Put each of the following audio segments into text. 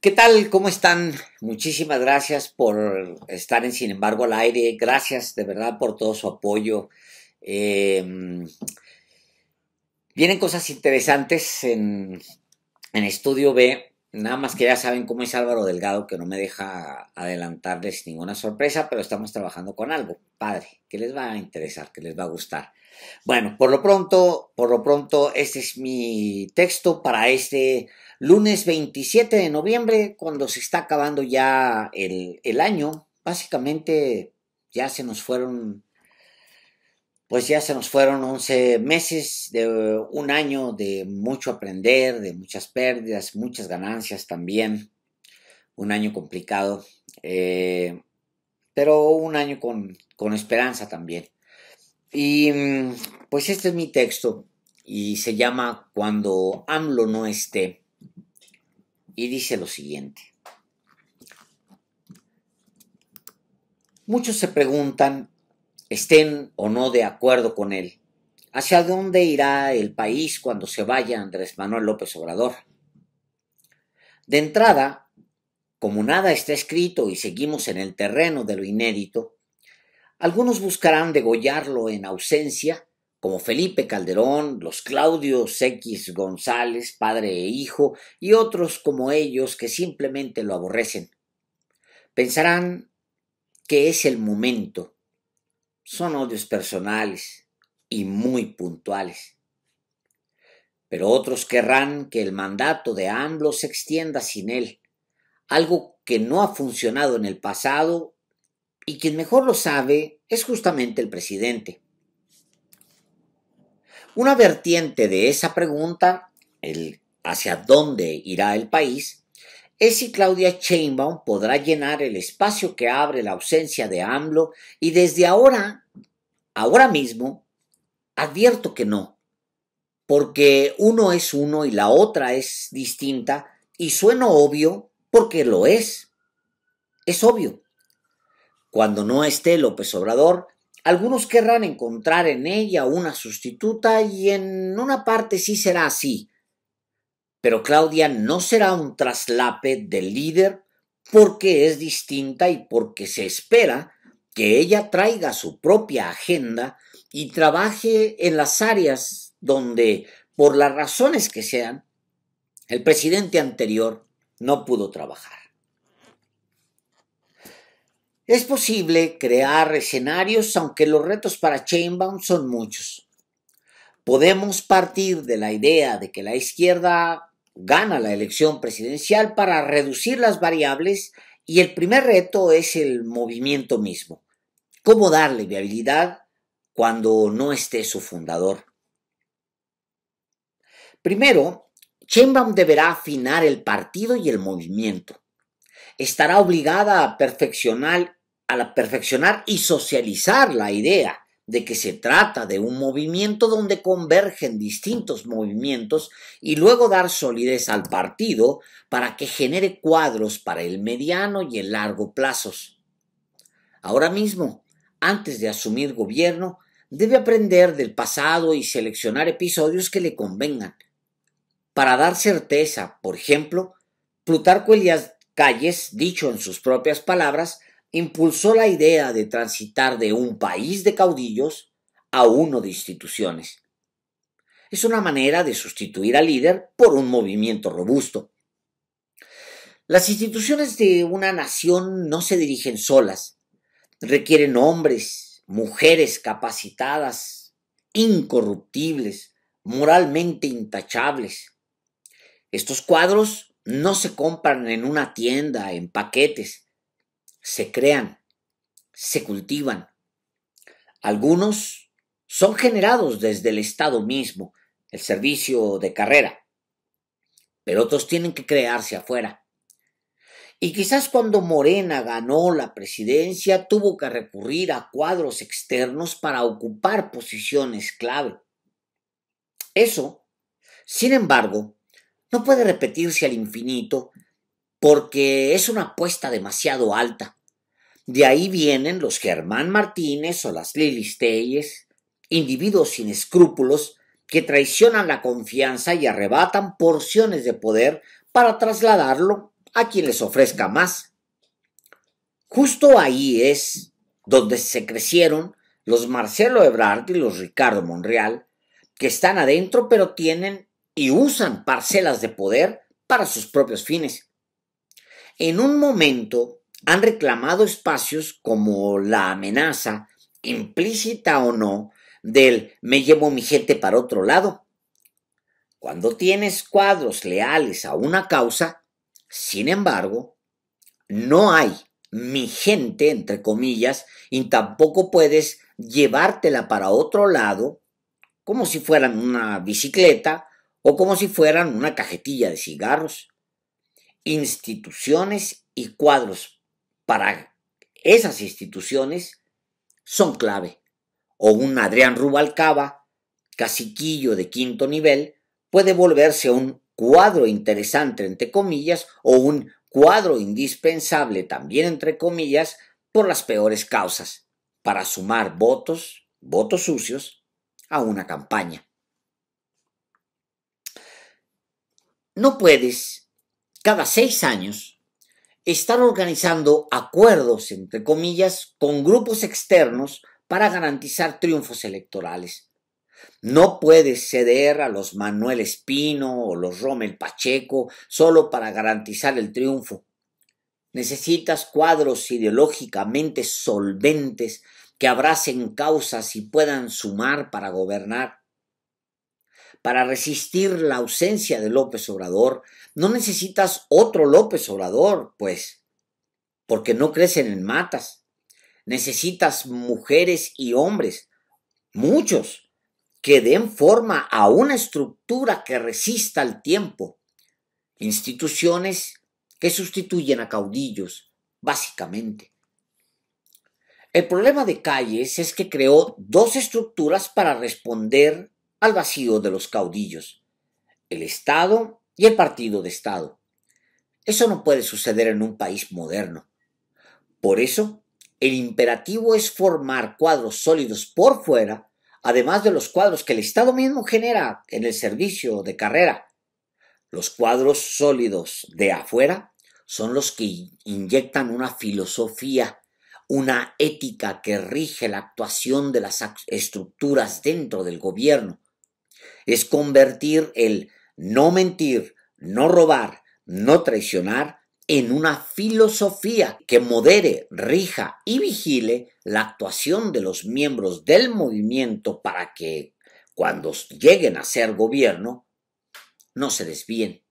¿Qué tal? ¿Cómo están? Muchísimas gracias por estar en Sin embargo al aire. Gracias de verdad por todo su apoyo. Em, vienen cosas interesantes en, en Estudio B. Nada más que ya saben cómo es Álvaro Delgado, que no me deja adelantarles ninguna sorpresa, pero estamos trabajando con algo. Padre, que les va a interesar, que les va a gustar. Bueno, por lo pronto, por lo pronto, este es mi texto para este lunes 27 de noviembre, cuando se está acabando ya el, año. Básicamente ya se nos fueron, pues ya se nos fueron 11 meses de un año de mucho aprender, de muchas pérdidas, muchas ganancias también. Un año complicado, eh, pero un año con, con esperanza también. Y pues este es mi texto y se llama Cuando AMLO no esté y dice lo siguiente. Muchos se preguntan, estén o no de acuerdo con él, ¿hacia dónde irá el país cuando se vaya Andrés Manuel López Obrador? De entrada, como nada está escrito y seguimos en el terreno de lo inédito, algunos buscarán degollarlo en ausencia como Felipe Calderón, los Claudios X González, padre e hijo, y otros como ellos que simplemente lo aborrecen. Pensarán que es el momento. Son odios personales y muy puntuales. Pero otros querrán que el mandato de AMLO se extienda sin él, algo que no ha funcionado en el pasado y quien mejor lo sabe es justamente el presidente. Una vertiente de esa pregunta, el hacia dónde irá el país, es si Claudia Chainbaum podrá llenar el espacio que abre la ausencia de AMLO y desde ahora, ahora mismo, advierto que no, porque uno es uno y la otra es distinta y suena obvio porque lo es. Es obvio. Cuando no esté López Obrador, algunos querrán encontrar en ella una sustituta y en una parte sí será así. Pero Claudia no será un traslape del líder porque es distinta y porque se espera que ella traiga su propia agenda y trabaje en las áreas donde, por las razones que sean, el presidente anterior no pudo trabajar. Es posible crear escenarios, aunque los retos para Chainbaum son muchos. Podemos partir de la idea de que la izquierda gana la elección presidencial para reducir las variables y el primer reto es el movimiento mismo. ¿Cómo darle viabilidad cuando no esté su fundador? Primero, Chainbaum deberá afinar el partido y el movimiento estará obligada a perfeccionar, al perfeccionar y socializar la idea de que se trata de un movimiento donde convergen distintos movimientos y luego dar solidez al partido para que genere cuadros para el mediano y el largo plazos. Ahora mismo, antes de asumir gobierno, debe aprender del pasado y seleccionar episodios que le convengan. Para dar certeza, por ejemplo, Plutarco Elias Calles, dicho en sus propias palabras, impulsó la idea de transitar de un país de caudillos a uno de instituciones. Es una manera de sustituir al líder por un movimiento robusto. Las instituciones de una nación no se dirigen solas. Requieren hombres, mujeres capacitadas, incorruptibles, moralmente intachables. Estos cuadros no se compran en una tienda, en paquetes se crean, se cultivan. Algunos son generados desde el Estado mismo, el servicio de carrera, pero otros tienen que crearse afuera. Y quizás cuando Morena ganó la presidencia tuvo que recurrir a cuadros externos para ocupar posiciones clave. Eso, sin embargo, no puede repetirse al infinito porque es una apuesta demasiado alta. De ahí vienen los Germán Martínez o las Lili Steyes, individuos sin escrúpulos que traicionan la confianza y arrebatan porciones de poder para trasladarlo a quien les ofrezca más. Justo ahí es donde se crecieron los Marcelo Ebrard y los Ricardo Monreal, que están adentro pero tienen y usan parcelas de poder para sus propios fines. En un momento han reclamado espacios como la amenaza, implícita o no, del me llevo mi gente para otro lado. Cuando tienes cuadros leales a una causa, sin embargo, no hay mi gente, entre comillas, y tampoco puedes llevártela para otro lado como si fueran una bicicleta o como si fueran una cajetilla de cigarros instituciones y cuadros para esas instituciones son clave. O un Adrián Rubalcaba, caciquillo de quinto nivel, puede volverse un cuadro interesante, entre comillas, o un cuadro indispensable, también entre comillas, por las peores causas, para sumar votos, votos sucios, a una campaña. No puedes cada seis años, están organizando acuerdos, entre comillas, con grupos externos para garantizar triunfos electorales. No puedes ceder a los Manuel Espino o los Rommel Pacheco solo para garantizar el triunfo. Necesitas cuadros ideológicamente solventes que abracen causas y puedan sumar para gobernar. Para resistir la ausencia de López Obrador, no necesitas otro López Obrador, pues, porque no crecen en matas. Necesitas mujeres y hombres, muchos, que den forma a una estructura que resista al tiempo. Instituciones que sustituyen a caudillos, básicamente. El problema de Calles es que creó dos estructuras para responder al vacío de los caudillos, el Estado y el partido de Estado. Eso no puede suceder en un país moderno. Por eso, el imperativo es formar cuadros sólidos por fuera, además de los cuadros que el Estado mismo genera en el servicio de carrera. Los cuadros sólidos de afuera son los que inyectan una filosofía, una ética que rige la actuación de las estructuras dentro del gobierno, es convertir el no mentir, no robar, no traicionar en una filosofía que modere, rija y vigile la actuación de los miembros del movimiento para que, cuando lleguen a ser gobierno, no se desvíen.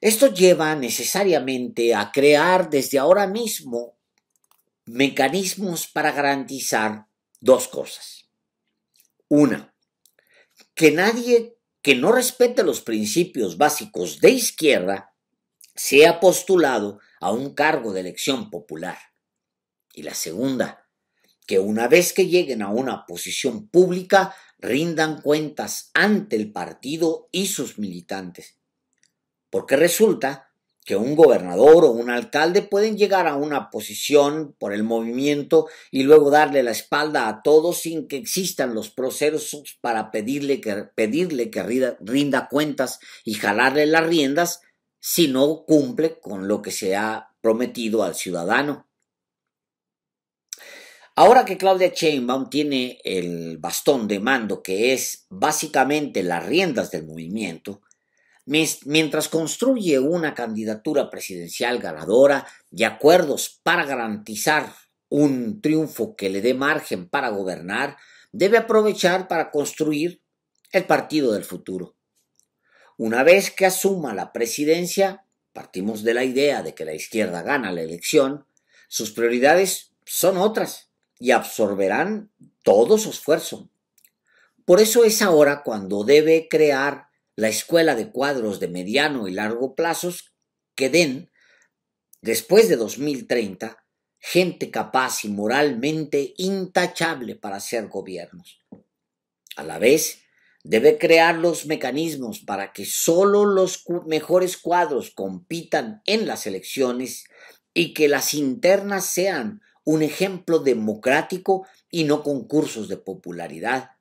Esto lleva necesariamente a crear desde ahora mismo mecanismos para garantizar dos cosas. Una, que nadie que no respete los principios básicos de izquierda sea postulado a un cargo de elección popular. Y la segunda, que una vez que lleguen a una posición pública rindan cuentas ante el partido y sus militantes. Porque resulta que un gobernador o un alcalde pueden llegar a una posición por el movimiento y luego darle la espalda a todos sin que existan los procesos para pedirle que, pedirle que rinda cuentas y jalarle las riendas si no cumple con lo que se ha prometido al ciudadano. Ahora que Claudia Sheinbaum tiene el bastón de mando que es básicamente las riendas del movimiento, mientras construye una candidatura presidencial ganadora y acuerdos para garantizar un triunfo que le dé margen para gobernar, debe aprovechar para construir el partido del futuro. Una vez que asuma la presidencia, partimos de la idea de que la izquierda gana la elección, sus prioridades son otras y absorberán todo su esfuerzo. Por eso es ahora cuando debe crear la escuela de cuadros de mediano y largo plazos que den, después de 2030, gente capaz y moralmente intachable para hacer gobiernos. A la vez, debe crear los mecanismos para que solo los mejores cuadros compitan en las elecciones y que las internas sean un ejemplo democrático y no concursos de popularidad.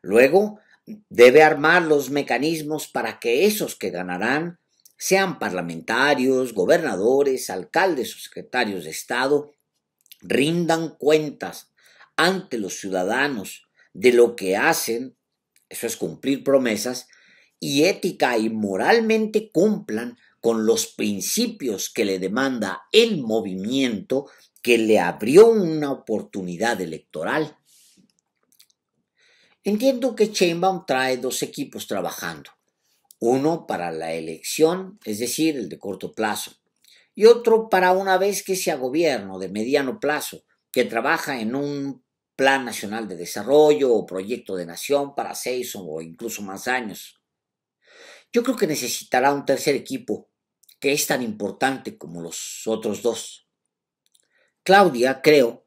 Luego, debe armar los mecanismos para que esos que ganarán sean parlamentarios, gobernadores, alcaldes o secretarios de Estado, rindan cuentas ante los ciudadanos de lo que hacen, eso es cumplir promesas, y ética y moralmente cumplan con los principios que le demanda el movimiento que le abrió una oportunidad electoral Entiendo que Chainbaum trae dos equipos trabajando, uno para la elección, es decir, el de corto plazo, y otro para una vez que sea gobierno de mediano plazo, que trabaja en un plan nacional de desarrollo o proyecto de nación para seis o incluso más años. Yo creo que necesitará un tercer equipo, que es tan importante como los otros dos. Claudia, creo,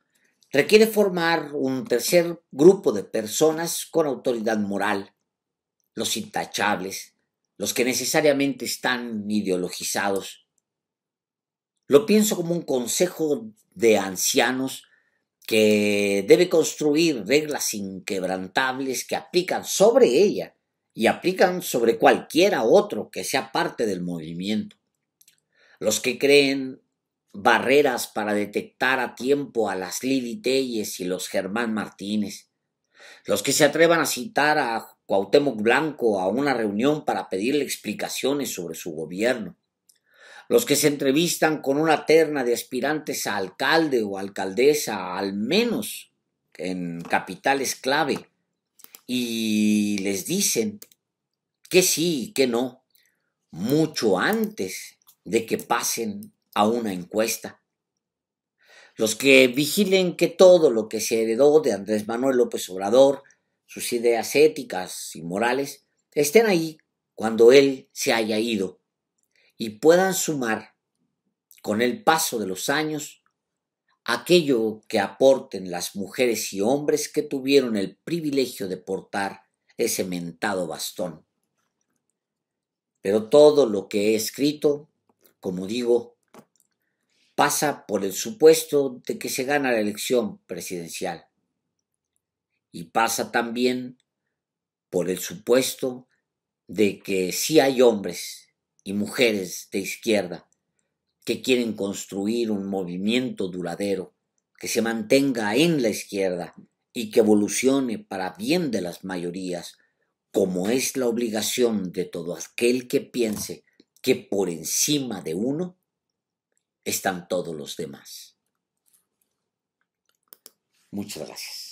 requiere formar un tercer grupo de personas con autoridad moral, los intachables, los que necesariamente están ideologizados. Lo pienso como un consejo de ancianos que debe construir reglas inquebrantables que aplican sobre ella y aplican sobre cualquiera otro que sea parte del movimiento. Los que creen barreras para detectar a tiempo a las Lili Telles y los Germán Martínez. Los que se atrevan a citar a Cuauhtémoc Blanco a una reunión para pedirle explicaciones sobre su gobierno. Los que se entrevistan con una terna de aspirantes a alcalde o alcaldesa, al menos en capitales clave, y les dicen que sí y que no, mucho antes de que pasen a una encuesta. Los que vigilen que todo lo que se heredó de Andrés Manuel López Obrador, sus ideas éticas y morales, estén ahí cuando él se haya ido y puedan sumar con el paso de los años aquello que aporten las mujeres y hombres que tuvieron el privilegio de portar ese mentado bastón. Pero todo lo que he escrito, como digo, pasa por el supuesto de que se gana la elección presidencial y pasa también por el supuesto de que sí hay hombres y mujeres de izquierda que quieren construir un movimiento duradero que se mantenga en la izquierda y que evolucione para bien de las mayorías, como es la obligación de todo aquel que piense que por encima de uno están todos los demás. Muchas gracias.